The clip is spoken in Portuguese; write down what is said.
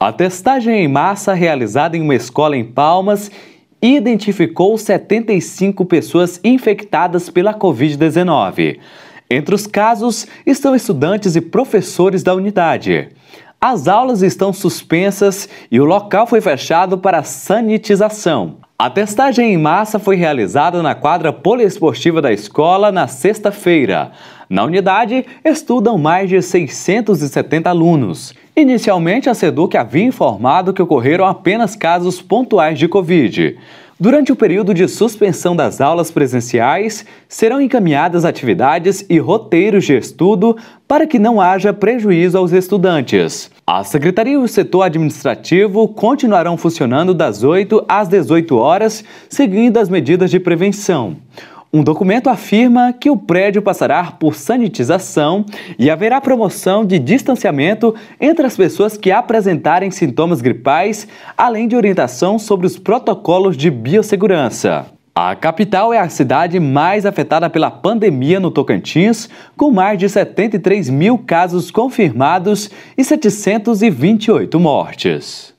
A testagem é em massa realizada em uma escola em Palmas identificou 75 pessoas infectadas pela Covid-19. Entre os casos estão estudantes e professores da unidade. As aulas estão suspensas e o local foi fechado para sanitização. A testagem em massa foi realizada na quadra poliesportiva da escola na sexta-feira. Na unidade, estudam mais de 670 alunos. Inicialmente, a SEDUC havia informado que ocorreram apenas casos pontuais de Covid. Durante o período de suspensão das aulas presenciais, serão encaminhadas atividades e roteiros de estudo para que não haja prejuízo aos estudantes. A Secretaria e o setor administrativo continuarão funcionando das 8 às 18 horas, seguindo as medidas de prevenção. Um documento afirma que o prédio passará por sanitização e haverá promoção de distanciamento entre as pessoas que apresentarem sintomas gripais, além de orientação sobre os protocolos de biossegurança. A capital é a cidade mais afetada pela pandemia no Tocantins, com mais de 73 mil casos confirmados e 728 mortes.